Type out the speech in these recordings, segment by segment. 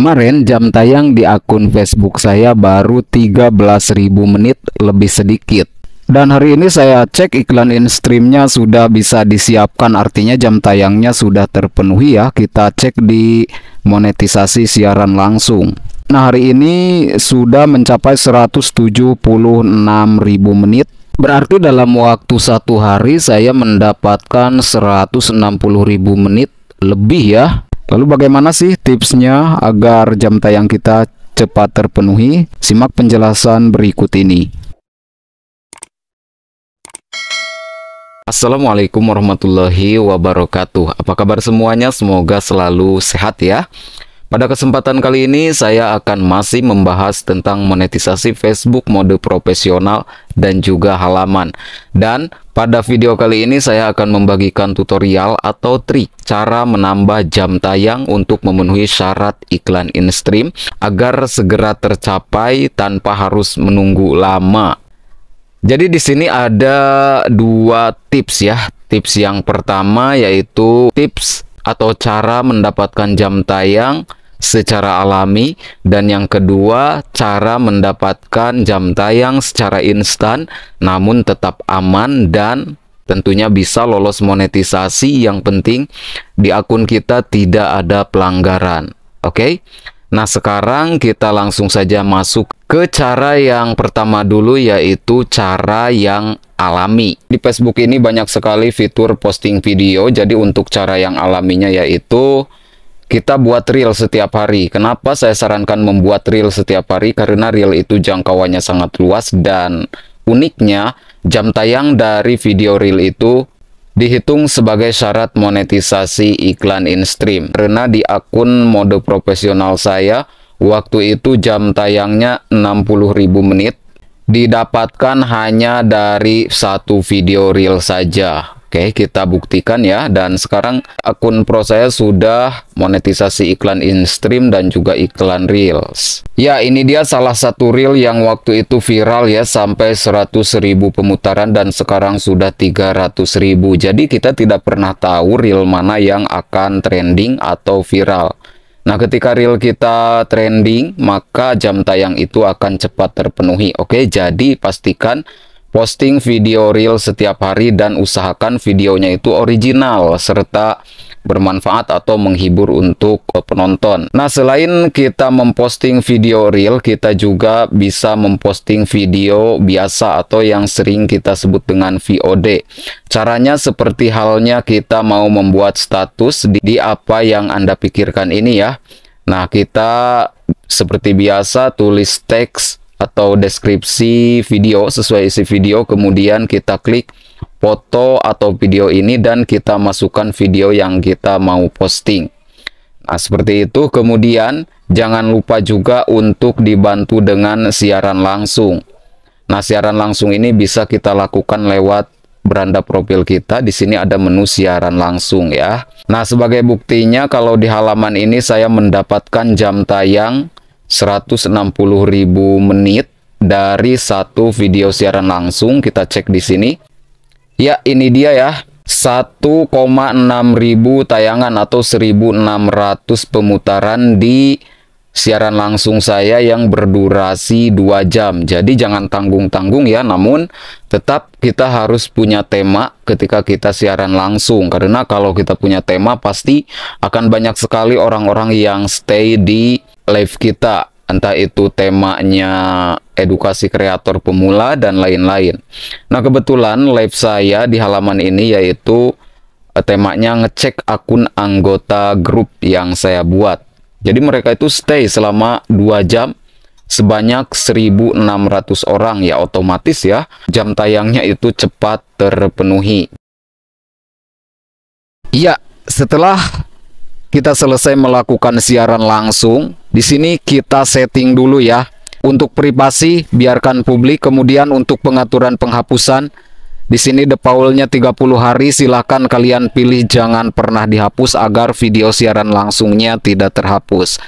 Kemarin jam tayang di akun Facebook saya baru 13.000 menit lebih sedikit. Dan hari ini saya cek iklan in-streamnya sudah bisa disiapkan artinya jam tayangnya sudah terpenuhi ya. Kita cek di monetisasi siaran langsung. Nah hari ini sudah mencapai 176.000 menit Berarti dalam waktu satu hari saya mendapatkan 160.000 menit lebih ya Lalu bagaimana sih tipsnya agar jam tayang kita cepat terpenuhi? Simak penjelasan berikut ini. Assalamualaikum warahmatullahi wabarakatuh. Apa kabar semuanya? Semoga selalu sehat ya. Pada kesempatan kali ini, saya akan masih membahas tentang monetisasi Facebook mode profesional dan juga halaman. Dan pada video kali ini, saya akan membagikan tutorial atau trik cara menambah jam tayang untuk memenuhi syarat iklan in-stream agar segera tercapai tanpa harus menunggu lama. Jadi di sini ada dua tips ya. Tips yang pertama yaitu tips atau cara mendapatkan jam tayang secara alami dan yang kedua cara mendapatkan jam tayang secara instan namun tetap aman dan tentunya bisa lolos monetisasi yang penting di akun kita tidak ada pelanggaran oke okay? nah sekarang kita langsung saja masuk ke cara yang pertama dulu yaitu cara yang alami di Facebook ini banyak sekali fitur posting video jadi untuk cara yang alaminya yaitu kita buat reel setiap hari. Kenapa saya sarankan membuat reel setiap hari? Karena reel itu jangkauannya sangat luas dan uniknya jam tayang dari video reel itu dihitung sebagai syarat monetisasi iklan in-stream. Karena di akun mode profesional saya, waktu itu jam tayangnya 60.000 menit, didapatkan hanya dari satu video reel saja. Oke, kita buktikan ya. Dan sekarang akun pro saya sudah monetisasi iklan in-stream dan juga iklan reels. Ya, ini dia salah satu reel yang waktu itu viral ya sampai 100 ribu pemutaran dan sekarang sudah 300 ribu. Jadi kita tidak pernah tahu reel mana yang akan trending atau viral. Nah, ketika reel kita trending, maka jam tayang itu akan cepat terpenuhi. Oke, jadi pastikan Posting video real setiap hari dan usahakan videonya itu original serta bermanfaat atau menghibur untuk penonton. Nah, selain kita memposting video real, kita juga bisa memposting video biasa atau yang sering kita sebut dengan VOD. Caranya seperti halnya kita mau membuat status di, di apa yang Anda pikirkan ini ya. Nah, kita seperti biasa tulis teks atau deskripsi video sesuai isi video kemudian kita klik foto atau video ini dan kita masukkan video yang kita mau posting Nah, seperti itu. Kemudian, jangan lupa juga untuk dibantu dengan siaran langsung. Nah, siaran langsung ini bisa kita lakukan lewat beranda profil kita. Di sini ada menu siaran langsung ya. Nah, sebagai buktinya kalau di halaman ini saya mendapatkan jam tayang 160.000 menit dari satu video siaran langsung. Kita cek di sini. Ya, ini dia ya. 1,6 ribu tayangan atau 1.600 pemutaran di siaran langsung saya yang berdurasi 2 jam. Jadi jangan tanggung-tanggung ya, namun tetap kita harus punya tema ketika kita siaran langsung. Karena kalau kita punya tema pasti akan banyak sekali orang-orang yang stay di live kita entah itu temanya edukasi kreator pemula dan lain-lain. Nah, kebetulan live saya di halaman ini yaitu eh, temanya ngecek akun anggota grup yang saya buat. Jadi mereka itu stay selama 2 jam sebanyak 1.600 orang ya otomatis ya jam tayangnya itu cepat terpenuhi. Ya, setelah kita selesai melakukan siaran langsung di sini kita setting dulu ya. Untuk privasi biarkan publik, kemudian untuk pengaturan penghapusan di sini defaultnya 30 hari, silahkan kalian pilih jangan pernah dihapus agar video siaran langsungnya tidak terhapus.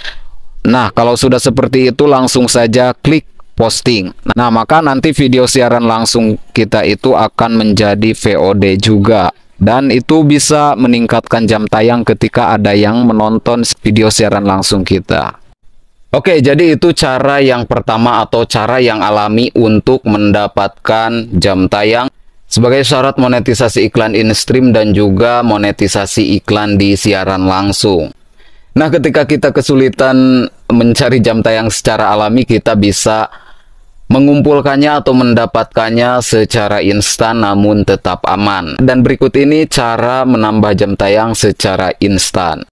Nah, kalau sudah seperti itu langsung saja klik posting. Nah, maka nanti video siaran langsung kita itu akan menjadi VOD juga. Dan itu bisa meningkatkan jam tayang ketika ada yang menonton video siaran langsung kita. Oke, jadi itu cara yang pertama atau cara yang alami untuk mendapatkan jam tayang sebagai syarat monetisasi iklan in-stream dan juga monetisasi iklan di siaran langsung. Nah, ketika kita kesulitan mencari jam tayang secara alami, kita bisa mengumpulkannya atau mendapatkannya secara instan namun tetap aman. Dan berikut ini cara menambah jam tayang secara instan.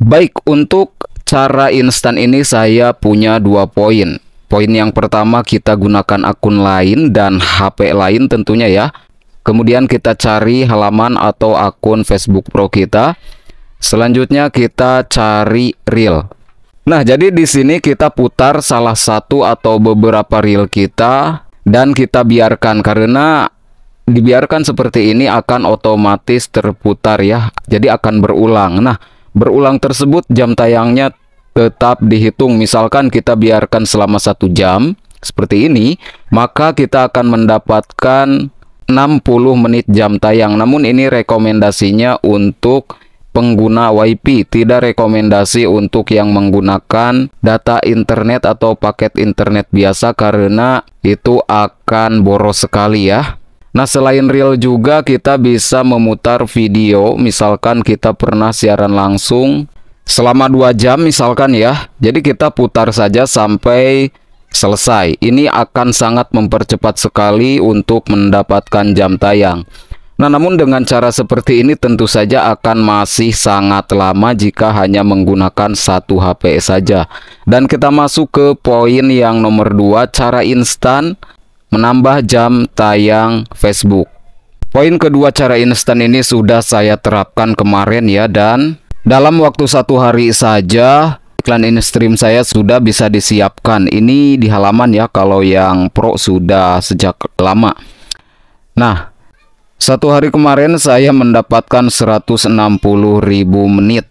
Baik, untuk Cara instan ini saya punya dua poin. Poin yang pertama kita gunakan akun lain dan HP lain tentunya ya. Kemudian kita cari halaman atau akun Facebook Pro kita. Selanjutnya kita cari reel. Nah, jadi di sini kita putar salah satu atau beberapa reel kita dan kita biarkan karena dibiarkan seperti ini akan otomatis terputar ya. Jadi akan berulang. Nah, berulang tersebut jam tayangnya tetap dihitung. Misalkan kita biarkan selama satu jam seperti ini, maka kita akan mendapatkan 60 menit jam tayang. Namun ini rekomendasinya untuk pengguna WiFi, tidak rekomendasi untuk yang menggunakan data internet atau paket internet biasa karena itu akan boros sekali ya. Nah selain real juga kita bisa memutar video Misalkan kita pernah siaran langsung selama dua jam misalkan ya jadi kita putar saja sampai selesai ini akan sangat mempercepat sekali untuk mendapatkan jam tayang Nah, namun dengan cara seperti ini tentu saja akan masih sangat lama jika hanya menggunakan satu HP saja. Dan kita masuk ke poin yang nomor dua cara instan menambah jam tayang Facebook. Poin kedua cara instan ini sudah saya terapkan kemarin ya dan dalam waktu satu hari saja iklan in stream saya sudah bisa disiapkan. Ini di halaman ya kalau yang pro sudah sejak lama. Nah, satu hari kemarin saya mendapatkan 160.000 menit.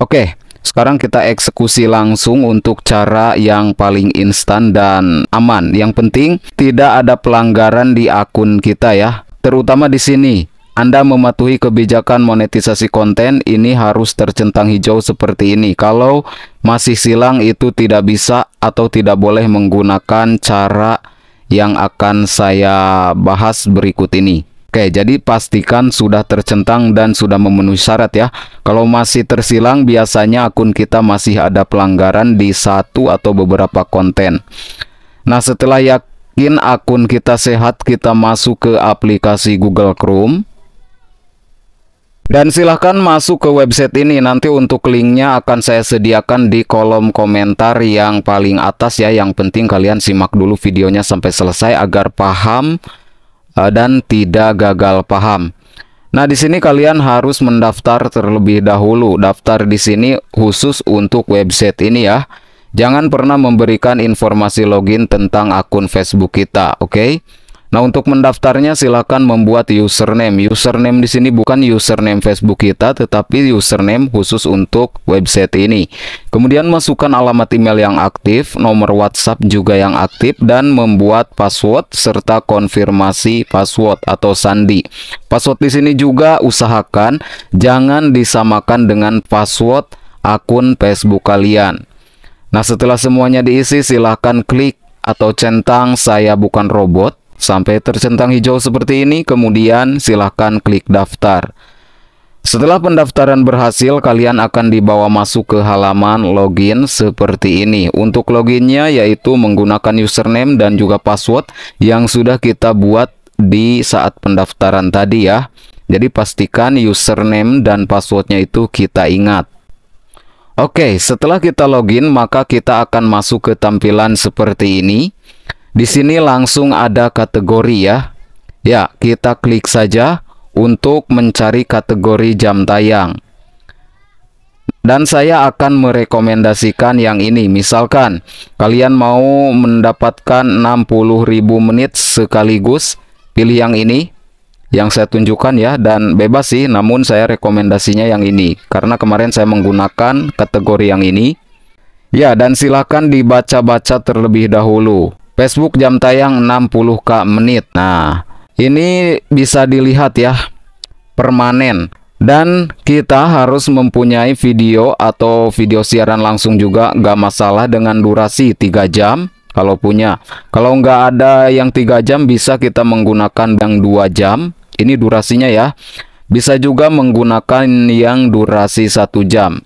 Oke, sekarang kita eksekusi langsung untuk cara yang paling instan dan aman. Yang penting tidak ada pelanggaran di akun kita ya, terutama di sini anda mematuhi kebijakan monetisasi konten ini harus tercentang hijau seperti ini. Kalau masih silang itu tidak bisa atau tidak boleh menggunakan cara yang akan saya bahas berikut ini. Oke, jadi pastikan sudah tercentang dan sudah memenuhi syarat ya. Kalau masih tersilang biasanya akun kita masih ada pelanggaran di satu atau beberapa konten. Nah, setelah yakin akun kita sehat, kita masuk ke aplikasi Google Chrome dan silahkan masuk ke website ini nanti untuk linknya akan saya sediakan di kolom komentar yang paling atas ya Yang penting kalian simak dulu videonya sampai selesai agar paham eh, dan tidak gagal paham Nah di sini kalian harus mendaftar terlebih dahulu Daftar di sini khusus untuk website ini ya Jangan pernah memberikan informasi login tentang akun Facebook kita oke okay? Nah, untuk mendaftarnya silahkan membuat username. Username di sini bukan username Facebook kita, tetapi username khusus untuk website ini. Kemudian masukkan alamat email yang aktif, nomor WhatsApp juga yang aktif dan membuat password serta konfirmasi password atau sandi. Password di sini juga usahakan jangan disamakan dengan password akun Facebook kalian. Nah, setelah semuanya diisi silahkan klik atau centang saya bukan robot Sampai tercentang hijau seperti ini, kemudian silahkan klik daftar. Setelah pendaftaran berhasil, kalian akan dibawa masuk ke halaman login seperti ini. Untuk loginnya yaitu menggunakan username dan juga password yang sudah kita buat di saat pendaftaran tadi ya. Jadi pastikan username dan passwordnya itu kita ingat. Oke, setelah kita login, maka kita akan masuk ke tampilan seperti ini. Di sini langsung ada kategori ya. Ya, kita klik saja untuk mencari kategori jam tayang. Dan saya akan merekomendasikan yang ini. Misalkan kalian mau mendapatkan 60.000 menit sekaligus, pilih yang ini yang saya tunjukkan ya dan bebas sih namun saya rekomendasinya yang ini karena kemarin saya menggunakan kategori yang ini ya dan silakan dibaca-baca terlebih dahulu Facebook jam tayang 60k menit. Nah, ini bisa dilihat ya, permanen. Dan kita harus mempunyai video atau video siaran langsung juga nggak masalah dengan durasi 3 jam kalau punya. Kalau nggak ada yang 3 jam bisa kita menggunakan yang 2 jam. Ini durasinya ya. Bisa juga menggunakan yang durasi 1 jam.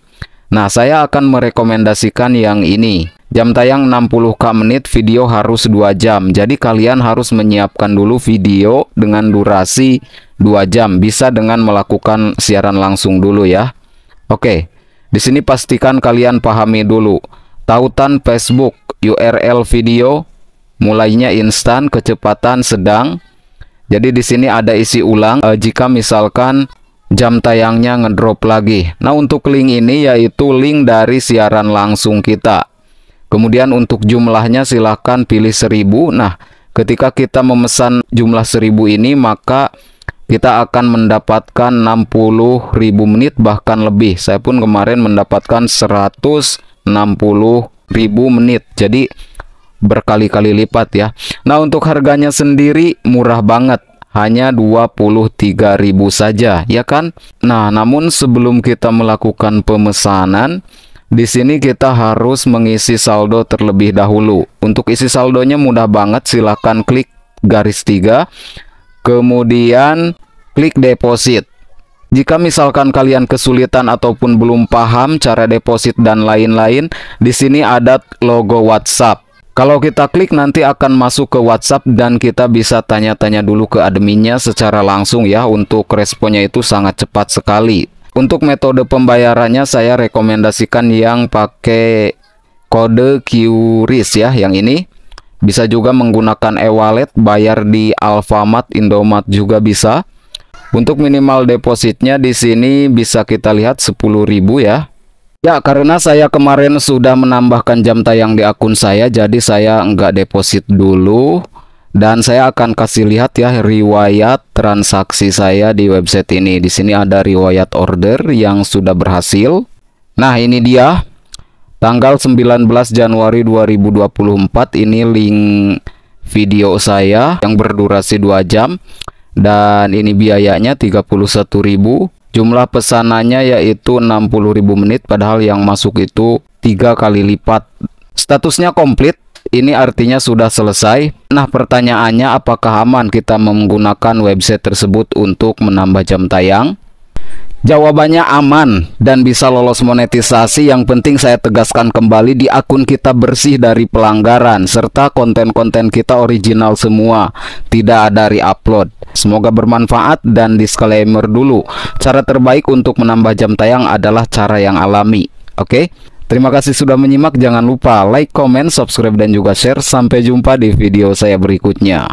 Nah, saya akan merekomendasikan yang ini. Jam tayang 60k menit, video harus 2 jam. Jadi kalian harus menyiapkan dulu video dengan durasi 2 jam. Bisa dengan melakukan siaran langsung dulu ya. Oke, di sini pastikan kalian pahami dulu. Tautan Facebook, URL video, mulainya instan, kecepatan sedang. Jadi di sini ada isi ulang e, jika misalkan jam tayangnya ngedrop lagi. Nah, untuk link ini yaitu link dari siaran langsung kita. Kemudian untuk jumlahnya silahkan pilih 1000. Nah, ketika kita memesan jumlah 1000 ini maka kita akan mendapatkan 60.000 menit bahkan lebih. Saya pun kemarin mendapatkan 160.000 menit. Jadi berkali-kali lipat ya. Nah, untuk harganya sendiri murah banget hanya 23.000 saja, ya kan? Nah, namun sebelum kita melakukan pemesanan, di sini kita harus mengisi saldo terlebih dahulu. Untuk isi saldonya mudah banget, silahkan klik garis tiga, kemudian klik deposit. Jika misalkan kalian kesulitan ataupun belum paham cara deposit dan lain-lain, di sini ada logo WhatsApp. Kalau kita klik nanti akan masuk ke WhatsApp dan kita bisa tanya-tanya dulu ke adminnya secara langsung ya untuk responnya itu sangat cepat sekali untuk metode pembayarannya saya rekomendasikan yang pakai kode QRIS ya, yang ini. Bisa juga menggunakan e-wallet, bayar di Alfamart, Indomart juga bisa. Untuk minimal depositnya di sini bisa kita lihat 10.000 ya. Ya, karena saya kemarin sudah menambahkan jam tayang di akun saya, jadi saya nggak deposit dulu dan saya akan kasih lihat ya riwayat transaksi saya di website ini di sini ada riwayat order yang sudah berhasil nah ini dia tanggal 19 Januari 2024 ini link video saya yang berdurasi 2 jam dan ini biayanya 31.000 jumlah pesanannya yaitu 60.000 menit padahal yang masuk itu tiga kali lipat statusnya komplit ini artinya sudah selesai. Nah, pertanyaannya apakah aman kita menggunakan website tersebut untuk menambah jam tayang? Jawabannya aman dan bisa lolos monetisasi. Yang penting saya tegaskan kembali di akun kita bersih dari pelanggaran serta konten-konten kita original semua, tidak ada re-upload. Semoga bermanfaat dan disclaimer dulu. Cara terbaik untuk menambah jam tayang adalah cara yang alami. Oke? Okay? Terima kasih sudah menyimak, jangan lupa like, comment, subscribe, dan juga share. Sampai jumpa di video saya berikutnya.